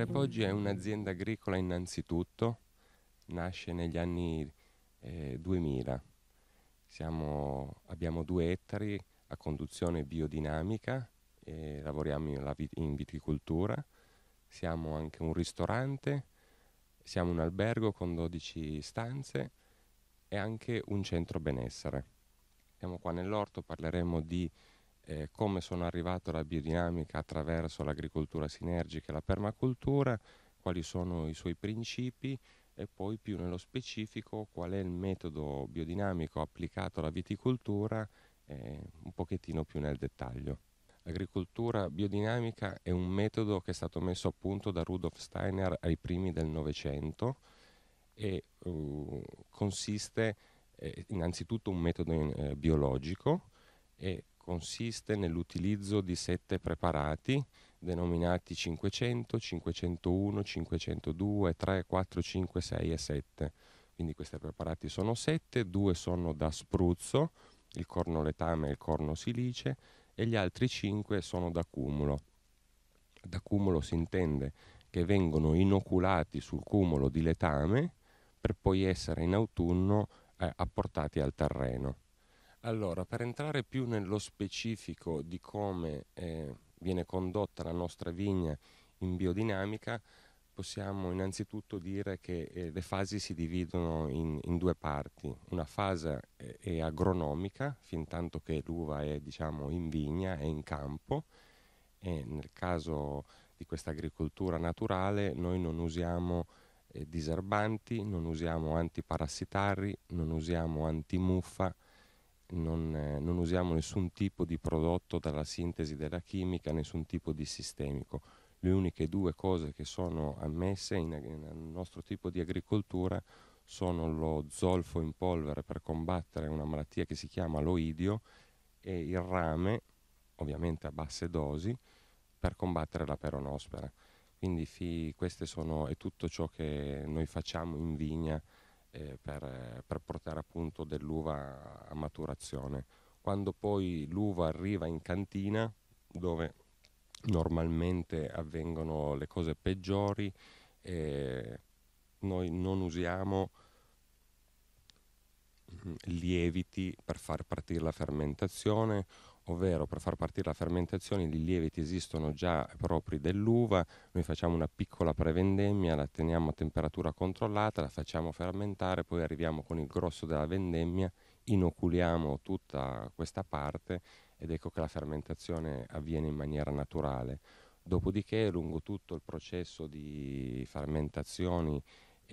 Trapoggi è un'azienda agricola innanzitutto, nasce negli anni eh, 2000. Siamo, abbiamo due ettari a conduzione biodinamica e lavoriamo in, in viticoltura. Siamo anche un ristorante, siamo un albergo con 12 stanze e anche un centro benessere. Siamo qua nell'orto, parleremo di eh, come sono arrivato alla biodinamica attraverso l'agricoltura sinergica e la permacultura, quali sono i suoi principi e poi più nello specifico qual è il metodo biodinamico applicato alla viticoltura eh, un pochettino più nel dettaglio. L'agricoltura biodinamica è un metodo che è stato messo a punto da Rudolf Steiner ai primi del Novecento e uh, consiste eh, innanzitutto un metodo eh, biologico e consiste nell'utilizzo di sette preparati denominati 500, 501, 502, 3, 4, 5, 6 e 7. Quindi questi preparati sono 7, due sono da spruzzo, il corno letame e il corno silice, e gli altri 5 sono da cumulo. Da cumulo si intende che vengono inoculati sul cumulo di letame per poi essere in autunno eh, apportati al terreno. Allora, per entrare più nello specifico di come eh, viene condotta la nostra vigna in biodinamica, possiamo innanzitutto dire che eh, le fasi si dividono in, in due parti. Una fase è, eh, è agronomica, fin tanto che l'uva è diciamo, in vigna, è in campo, e nel caso di questa agricoltura naturale noi non usiamo eh, diserbanti, non usiamo antiparassitari, non usiamo antimuffa, non, eh, non, usiamo nessun tipo di prodotto dalla sintesi della chimica, nessun tipo di sistemico. Le uniche due cose che sono ammesse nel nostro tipo di agricoltura sono lo zolfo in polvere per combattere una malattia che si chiama loidio e il rame, ovviamente a basse dosi, per combattere la peronospera. Quindi fi, queste sono, è tutto ciò che noi facciamo in vigna eh, per, per, portare appunto dell'uva a maturazione. Quando poi l'uva arriva in cantina, dove normalmente avvengono le cose peggiori, eh, noi non usiamo mm, lieviti per far partire la fermentazione ovvero per far partire la fermentazione i lieviti esistono già propri dell'uva, noi facciamo una piccola prevendemmia, la teniamo a temperatura controllata, la facciamo fermentare, poi arriviamo con il grosso della vendemmia, inoculiamo tutta questa parte ed ecco che la fermentazione avviene in maniera naturale. Dopodiché lungo tutto il processo di fermentazioni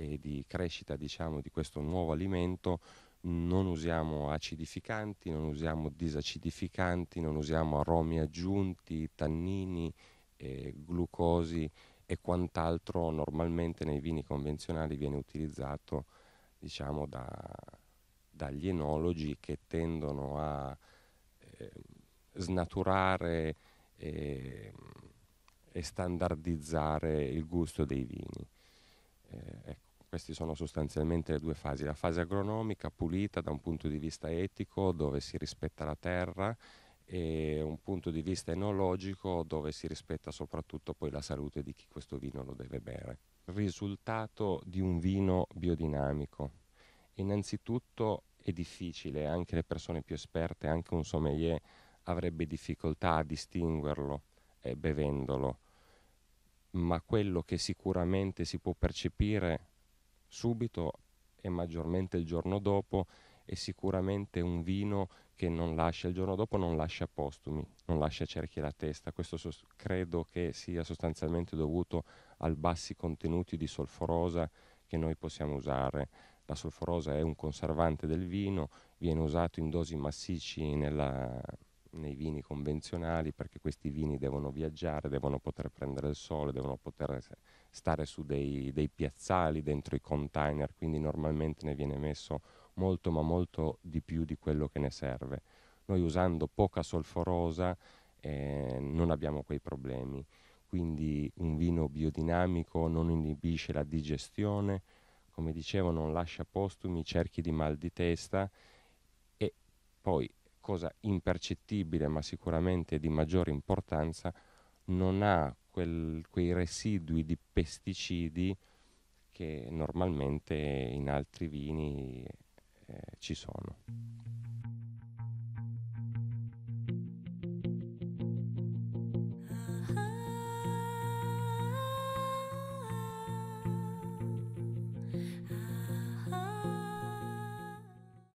e di crescita diciamo, di questo nuovo alimento non usiamo acidificanti, non usiamo disacidificanti, non usiamo aromi aggiunti, tannini, eh, glucosi e quant'altro normalmente nei vini convenzionali viene utilizzato diciamo, da, dagli enologi che tendono a eh, snaturare e, ehm, e, standardizzare il gusto dei vini. Eh, ecco. Queste sono sostanzialmente le due fasi, la fase agronomica pulita da un punto di vista etico dove si rispetta la terra e un punto di vista enologico dove si rispetta soprattutto poi la salute di chi questo vino lo deve bere. Risultato di un vino biodinamico. Innanzitutto è difficile, anche le persone più esperte, anche un sommelier avrebbe difficoltà a distinguerlo eh, bevendolo, ma quello che sicuramente si può percepire subito e maggiormente il giorno dopo e sicuramente un vino che non lascia il giorno dopo non lascia postumi, non lascia cerchi la testa. Questo so- credo che sia sostanzialmente dovuto al bassi contenuti di solforosa che noi possiamo usare. La solforosa è un conservante del vino, viene usato in dosi massicci nella, nei vini convenzionali perché questi vini devono viaggiare, devono poter prendere il sole, devono poter stare su dei, dei piazzali dentro i container, quindi normalmente ne viene messo molto ma molto di più di quello che ne serve. Noi usando poca solforosa eh, non abbiamo quei problemi, quindi un vino biodinamico non inibisce la digestione, come dicevo non lascia postumi, cerchi di mal di testa e poi cosa impercettibile ma sicuramente di maggiore importanza, non ha quel, quei residui di pesticidi che normalmente in altri vini eh, ci sono.